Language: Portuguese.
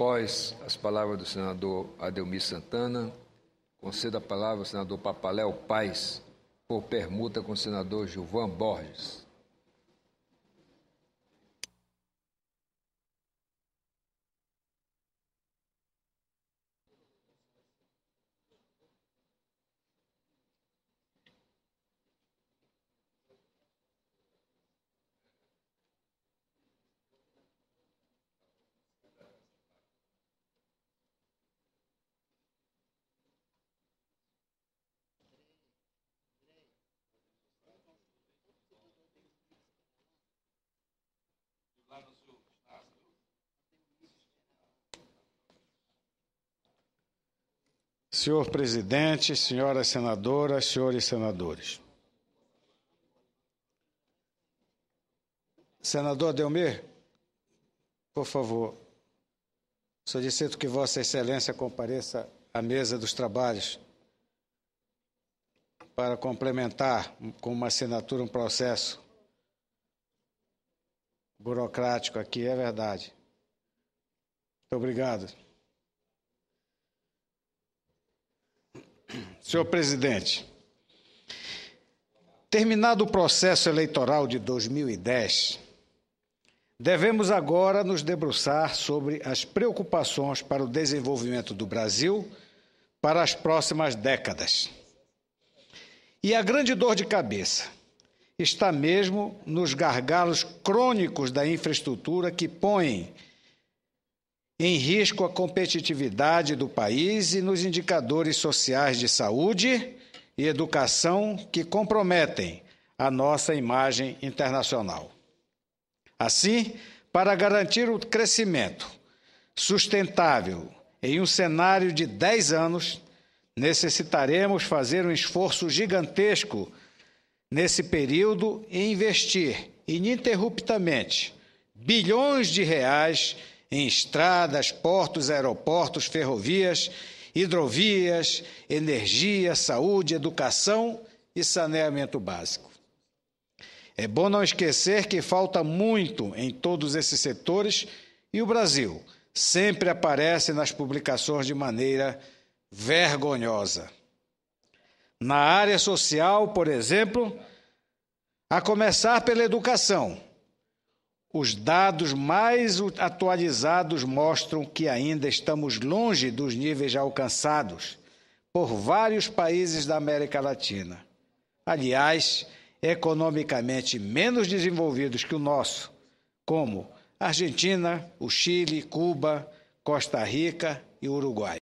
Após as palavras do senador Ademir Santana, concedo a palavra ao senador Papaléu Paz, por permuta com o senador Gilvan Borges. Senhor presidente, senhoras senadoras, senhores senadores. Senador Delmir, por favor, solicito que Vossa Excelência compareça à mesa dos trabalhos para complementar com uma assinatura um processo burocrático aqui, é verdade. Muito obrigado. Senhor presidente, terminado o processo eleitoral de 2010, devemos agora nos debruçar sobre as preocupações para o desenvolvimento do Brasil para as próximas décadas. E a grande dor de cabeça está mesmo nos gargalos crônicos da infraestrutura que põem em risco a competitividade do país e nos indicadores sociais de saúde e educação que comprometem a nossa imagem internacional. Assim, para garantir o crescimento sustentável em um cenário de 10 anos, necessitaremos fazer um esforço gigantesco nesse período e investir ininterruptamente bilhões de reais em estradas, portos, aeroportos, ferrovias, hidrovias, energia, saúde, educação e saneamento básico. É bom não esquecer que falta muito em todos esses setores e o Brasil sempre aparece nas publicações de maneira vergonhosa. Na área social, por exemplo, a começar pela educação os dados mais atualizados mostram que ainda estamos longe dos níveis já alcançados por vários países da América Latina. Aliás, economicamente menos desenvolvidos que o nosso, como Argentina, o Chile, Cuba, Costa Rica e Uruguai.